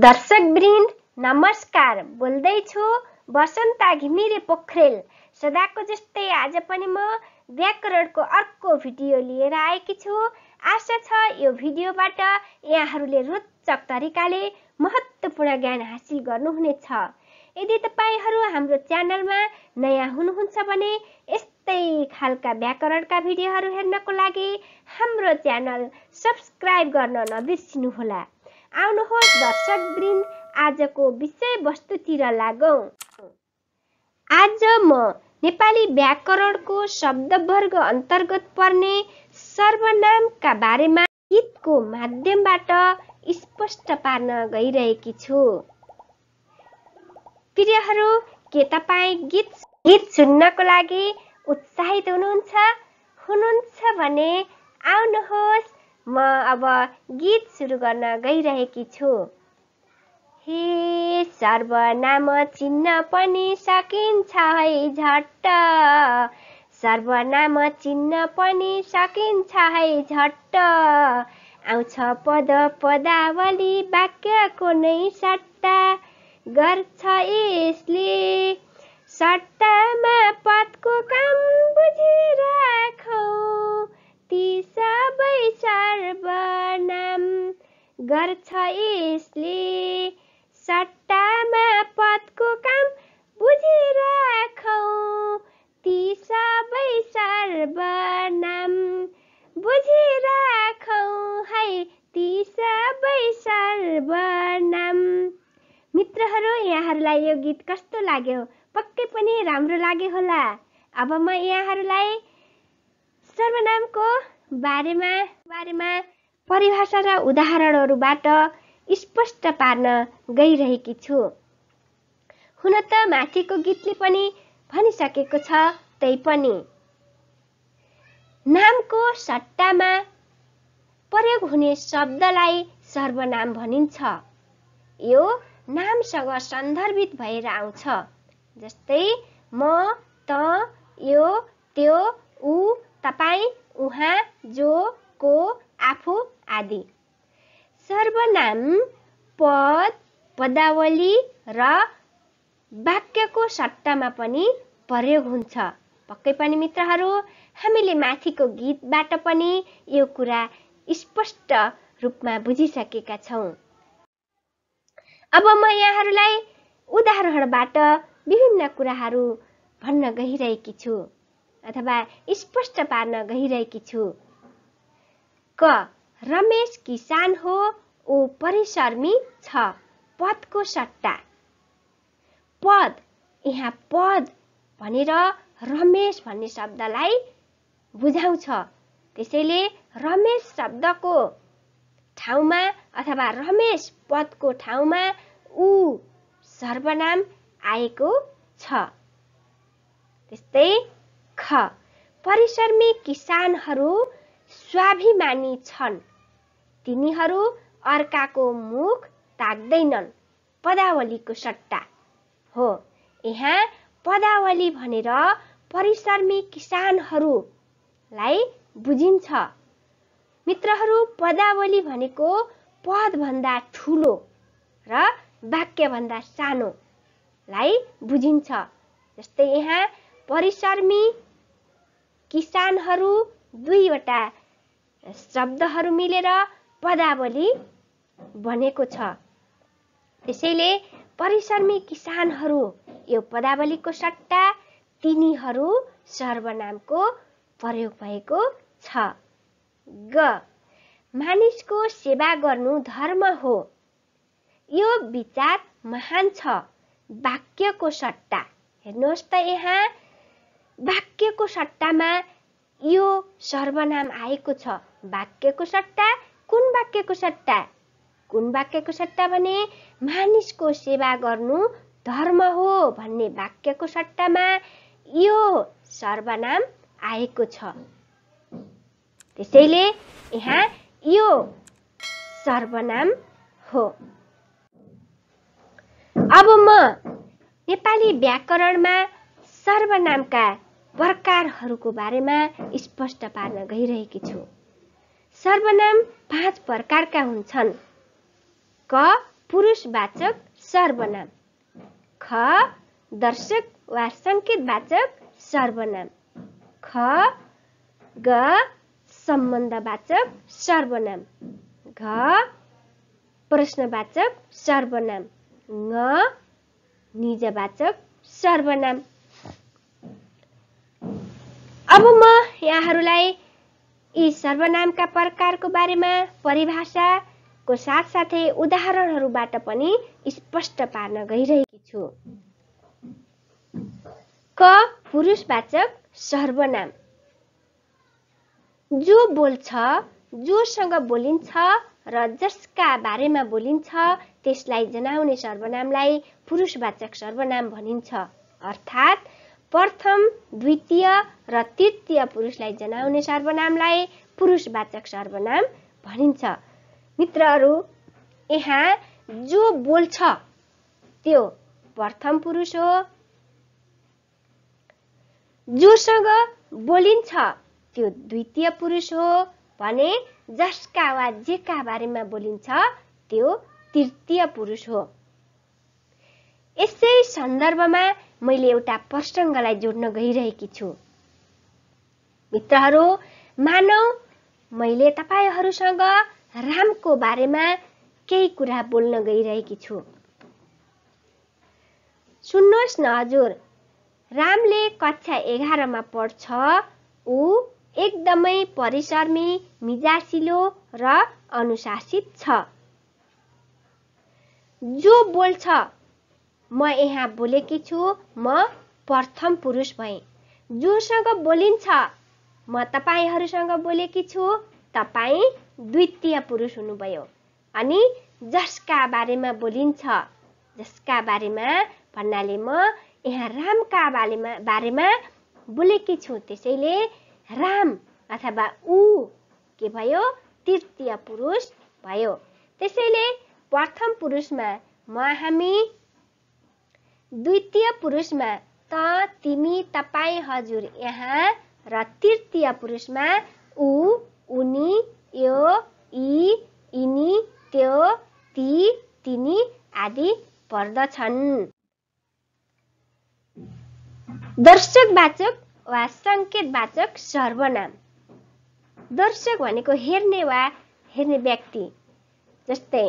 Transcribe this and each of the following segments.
दर्शक वृन्द नमस्कार बोल्दैछु बसन्ता घिमिरे पोखरेल सदाको जस्तै आज पनि म व्याकरणको अर्को भिडियो लिएर आएकी छु आशा छ यो भिडियोबाट यहाँहरूले रोचक तरिकाले महत्त्वपूर्ण ज्ञान हासिल गर्नुहुनेछ यदि तपाईँहरू हाम्रो च्यानलमा नयाँ हुनुहुन्छ भने यस्तै खालका व्याकरणका भिडियोहरू हेर्नको लागि हाम्रो च्यानल सब्सक्राइब गर्न नबिर्सिनुहोला आउनुहोस् दर्शकवृन्द आजको विषयवस्तुतिर लागौँ आज म नेपाली व्याकरणको शब्दवर्ग अन्तर्गत पर्ने सर्वनामका बारेमा गीतको माध्यमबाट स्पष्ट पार्न गइरहेकी छु प्रियहरू के तपाईँ गीत गीत सुन्नको लागि उत्साहित हुनुहुन्छ हुनुहुन्छ भने आउनुहोस् म अब गीत सुरु गर्न गइरहेकी छु हे सर्वनाम चिन्न पनि सकिन्छ है झट्ट सर्वनाम चिन्न पनि सकिन्छ है झट्ट आउँछ पद पदावली वाक्यको नै सट्टा गर्छ यसले सट्टामा पदको काम गर्छ यसले सट्टामा पदको काम बुझिराखौ ती सबै सर्वनाम बुझिराखौ है ती सबै सर्वनाम मित्रहरू यहाँहरूलाई यो गीत कस्तो लाग्यो पक्कै पनि राम्रो लाग्यो होला अब म यहाँहरूलाई सर्वनामको बारेमा बारेमा परिभाषा र उदाहरणहरूबाट स्पष्ट पार्न गइरहेकी छु हुन त माथिको गीतले पनि भनिसकेको छ तैपनि नामको सट्टामा प्रयोग हुने शब्दलाई सर्वनाम भनिन्छ यो नामसँग सन्दर्भित भएर आउँछ जस्तै म त यो त्यो ऊ तपाईँ उहाँ जो को आफू आदि सर्वनाम पद पदावली र वाक्यको सट्टामा पनि प्रयोग हुन्छ पक्कै पनि मित्रहरू हामीले माथिको गीतबाट पनि यो कुरा स्पष्ट रूपमा बुझिसकेका छौँ अब म यहाँहरूलाई उदाहरणबाट विभिन्न कुराहरू भन्न गइरहेकी छु अथवा स्पष्ट पार्न गइरहेकी छु क रमेश किसान हो ऊ परिश्रमी छ पदको सट्टा पद यहाँ पद भनेर रमेश भन्ने शब्दलाई बुझाउँछ त्यसैले रमेश शब्दको ठाउँमा अथवा रमेश पदको ठाउँमा ऊ सर्वनाम आएको छ त्यस्तै ख परिश्रमी किसानहरू स्वाभिमानी छन् तिनीहरू अर्काको मुख ताक्दैनन् पदावलीको सट्टा हो यहाँ पदावली भनेर परिश्रमी किसानहरूलाई बुझिन्छ मित्रहरू पदावली भनेको पदभन्दा ठुलो र वाक्यभन्दा सानोलाई बुझिन्छ जस्तै यहाँ परिश्रमी किसानहरू दुईवटा शब्दहरू मिलेर पदावली बनेको छ त्यसैले परिश्रमी किसानहरू यो पदावलीको सट्टा तिनीहरू सर्वनामको प्रयोग भएको छ ग मानिसको सेवा गर्नु धर्म हो यो विचार महान छ वाक्यको सट्टा हेर्नुहोस् त यहाँ वाक्यको सट्टामा यो सर्वनाम आएको छ वाक्यको सट्टा कुन वाक्यको सट्टा कुन वाक्यको सट्टा भने मानिसको सेवा गर्नु धर्म हो भन्ने वाक्यको सट्टामा यो सर्वनाम आएको छ त्यसैले यहाँ यो सर्वनाम हो अब म नेपाली व्याकरणमा सर्वनामका प्रकारहरूको बारेमा स्पष्ट पार्न गइरहेकी छु सर्वनाम पाँच प्रकारका हुन्छन् क पुरुषवाचक सर्वनाम ख दर्शक वा सङ्केतवाचक सर्वनाम ख ग सम्बन्धवाचक सर्वनाम घ प्रश्नवाचक सर्वनाम ङ निजवाचक सर्वनाम अब म यहाँहरूलाई यी सर्वनामका प्रकारको बारेमा परिभाषाको साथसाथै उदाहरणहरूबाट पनि स्पष्ट पार्न गइरहेकी छु क पुरुषवाचक सर्वनाम जो बोल्छ जोसँग बोलिन्छ र जसका बारेमा बोलिन्छ त्यसलाई जनाउने सर्वनामलाई पुरुषवाचक सर्वनाम भनिन्छ अर्थात् प्रथम द्वितीय र तृतीय पुरुषलाई जनाउने सर्वनामलाई पुरुषवाचक सर्वनाम भनिन्छ मित्रहरू यहाँ जो बोल्छ त्यो प्रथम पुरुष हो जोसँग बोलिन्छ त्यो द्वितीय पुरुष हो भने जसका वा जेका बारेमा बोलिन्छ त्यो तृतीय पुरुष हो यसै सन्दर्भमा मैले एउटा प्रसङ्गलाई जोड्न गइरहेकी छु मित्रहरू मानौ मैले तपाईँहरूसँग रामको बारेमा केही कुरा बोल्न गइरहेकी छु सुन्नुहोस् न हजुर रामले कक्षा एघारमा पढ्छ ऊ एकदमै परिश्रमी मिजासिलो र अनुशासित छ जो बोल्छ म यहाँ बोलेकी छु म प्रथम पुरुष भएँ जोसँग बोलिन्छ म तपाईँहरूसँग बोलेकी छु तपाईँ द्वितीय पुरुष हुनुभयो अनि जसका बारेमा बोलिन्छ जसका बारेमा भन्नाले म यहाँ रामका बारेमा बारेमा बोलेकी छु त्यसैले राम अथवा ऊ के भयो तृतीय पुरुष भयो त्यसैले प्रथम पुरुषमा म हामी द्वितीय पुरुषमा त तिमी तपाईँ हजुर यहाँ र तृतीय पुरुषमा ऊ उनी यो यी यिनी त्यो ती तिनी आदि पर्दछन् वाचक वा वाचक सर्वनाम दर्शक भनेको हेर्ने वा हेर्ने व्यक्ति जस्तै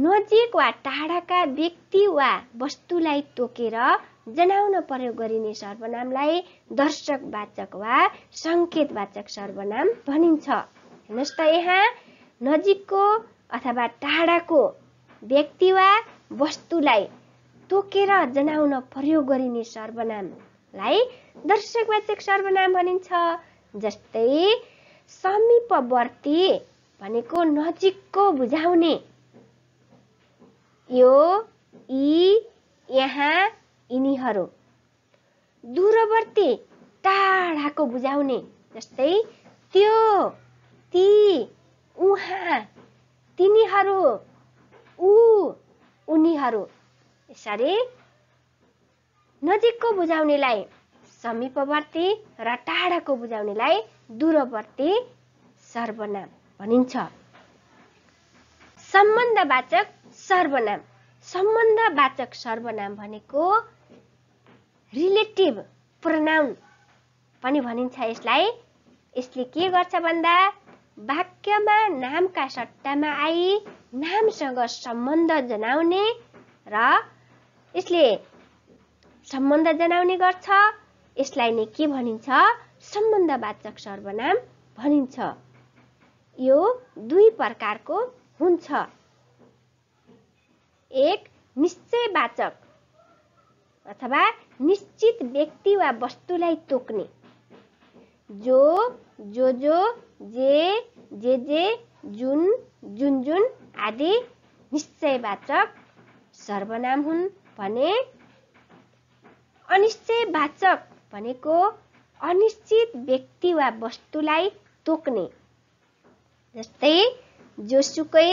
नजिक वा टाढाका व्यक्ति वा वस्तुलाई तोकेर जनाउन प्रयोग गरिने सर्वनामलाई दर्शकवाचक वा सङ्केतवाचक सर्वनाम भनिन्छ हेर्नुहोस् त यहाँ नजिकको अथवा टाढाको व्यक्ति वा वस्तुलाई तोकेर जनाउन प्रयोग गरिने सर्वनामलाई दर्शकवाचक सर्वनाम भनिन्छ जस्तै समीपवर्ती भनेको नजिकको बुझाउने यो यी यहाँ यिनीहरू दूरवर्ती टाढाको बुझाउने जस्तै त्यो ती उहाँ तिनीहरू ऊ उनीहरू यसरी नजिकको बुझाउनेलाई समीपवर्ती र टाढाको बुझाउनेलाई दूरवर्ती सर्वनाम भनिन्छ सम्बन्धवाचक सर्वनाम सम्बन्धवाचक सर्वनाम भनेको रिलेटिभ प्रनाउन पनि भनिन्छ यसलाई यसले के गर्छ भन्दा वाक्यमा नामका सट्टामा आई नामसँग सम्बन्ध जनाउने र यसले सम्बन्ध जनाउने गर्छ यसलाई नै के भनिन्छ सम्बन्धवाचक सर्वनाम भनिन्छ यो दुई प्रकारको हुन्छ एक निश्चयवाचक अथवा निश्चित व्यक्ति वा वस्तुलाई तोक्ने जो जो जो जे जे जे जुन जुन जुन आदि निश्चयवाचक सर्वनाम हुन् भने अनिश्चयवाचक भनेको अनिश्चित व्यक्ति वा वस्तुलाई तोक्ने जस्तै जोसुकै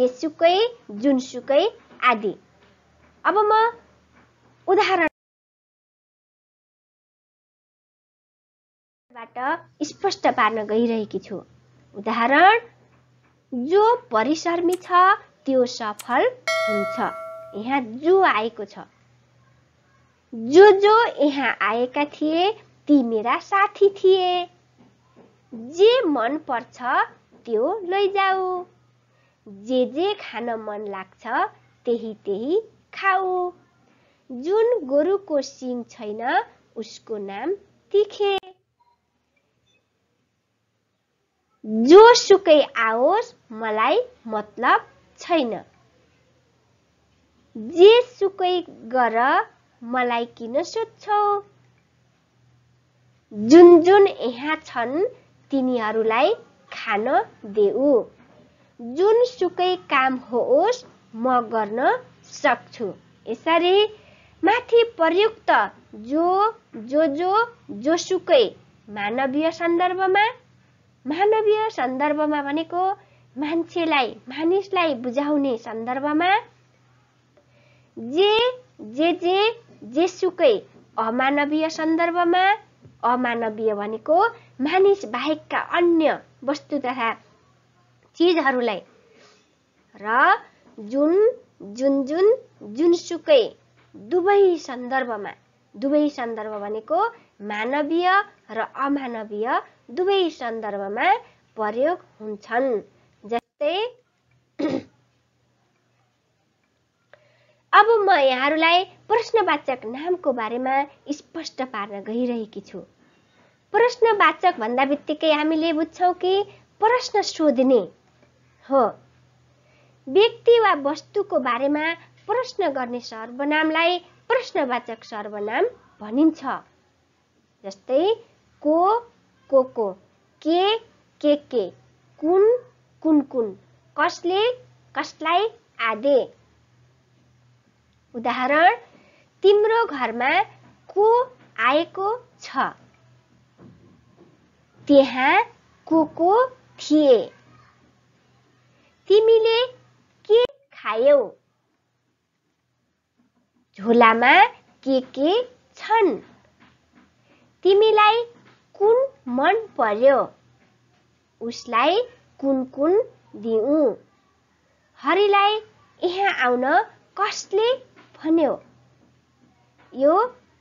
जेसुकै जुनसुकै आदि अब म उदाहरणबाट स्पष्ट पार्न गइरहेकी छु उदाहरण जो परिश्रमी छ त्यो सफल हुन्छ यहाँ जो आएको छ जो जो यहाँ आएका थिए ती मेरा साथी थिए जे मन पर्छ त्यो लैजाऊ जे जे खान मन लाग्छ त्यही त्यही खाऊ जुन गोरुको सिङ छैन उसको नाम तिखे जो सुकै आओस् मलाई मतलब छैन जे सुकै गर मलाई किन सोध्छौ जुन जुन यहाँ छन् तिनीहरूलाई खान देऊ जुन सुकै काम होस् म गर्न सक्छु यसरी माथि प्रयुक्त जो जो जो जोसुकै मानवीय सन्दर्भमा मानवीय सन्दर्भमा भनेको मान्छेलाई मानिसलाई बुझाउने सन्दर्भमा जे जे जे जेसुकै अमानवीय सन्दर्भमा अमानवीय भनेको मानिस बाहेकका अन्य वस्तु तथा चिजहरूलाई र जुन जुन जुन जुनसुकै दुवै सन्दर्भमा दुवै सन्दर्भ भनेको मानवीय र अमानवीय दुवै सन्दर्भमा प्रयोग हुन्छन् जस्तै अब म यहाँहरूलाई प्रश्नवाचक नामको बारेमा स्पष्ट पार्न गइरहेकी छु प्रश्नवाचक भन्दा बित्तिकै हामीले बुझ्छौँ कि प्रश्न सोध्ने हो व्यक्ति वा वस्तुको बारेमा प्रश्न गर्ने सर्वनामलाई प्रश्नवाचक सर्वनाम भनिन्छ जस्तै को को को के के के कुन कुन कुन कसले कसलाई आदे उदाहरण तिम्रो घरमा को आएको छ त्यहाँ को को थिए तिमीले खायौ झोलामा के के छन् तिमीलाई कुन मन पर्यो उसलाई कुन कुन दिउँ हरिलाई यहाँ आउन कसले भन्यो यो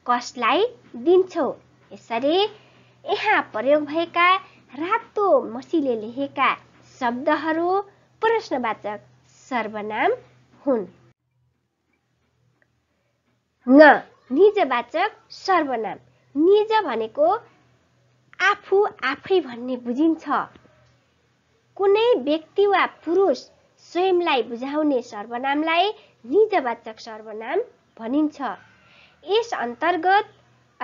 कसलाई दिन्छौ यसरी यहाँ प्रयोग भएका रातो मसीले लेखेका शब्दहरू प्रश्नवाचक सर्वनाम हुन् ङ निजवाचक सर्वनाम निज भनेको आफू आफै भन्ने बुझिन्छ कुनै व्यक्ति वा पुरुष स्वयंलाई बुझाउने सर्वनामलाई निजवाचक सर्वनाम भनिन्छ यस अन्तर्गत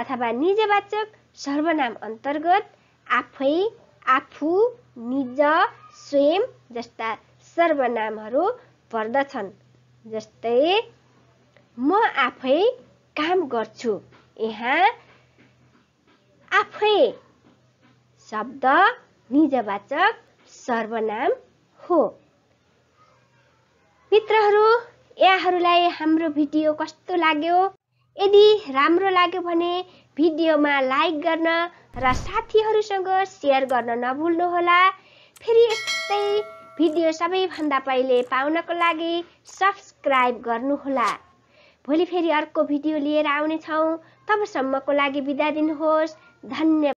अथवा निजवाचक सर्वनाम अन्तर्गत आफै आफू निज स्वयं जस्ता सर्वनामहरू पर्दछन् जस्तै म आफै काम गर्छु यहाँ आफै शब्द निजवाचक सर्वनाम हो मित्रहरू यहाँहरूलाई हाम्रो भिडियो कस्तो लाग्यो यदि राम्रो लाग्यो भने भिडियोमा लाइक गर्न र साथीहरूसँग सेयर गर्न नभुल्नुहोला फेरि यस्तै भिडियो सबैभन्दा पहिले पाउनको लागि सब्सक्राइब गर्नुहोला भोलि फेरि अर्को भिडियो लिएर आउनेछौँ तबसम्मको लागि बिदा दिनुहोस् धन्यवाद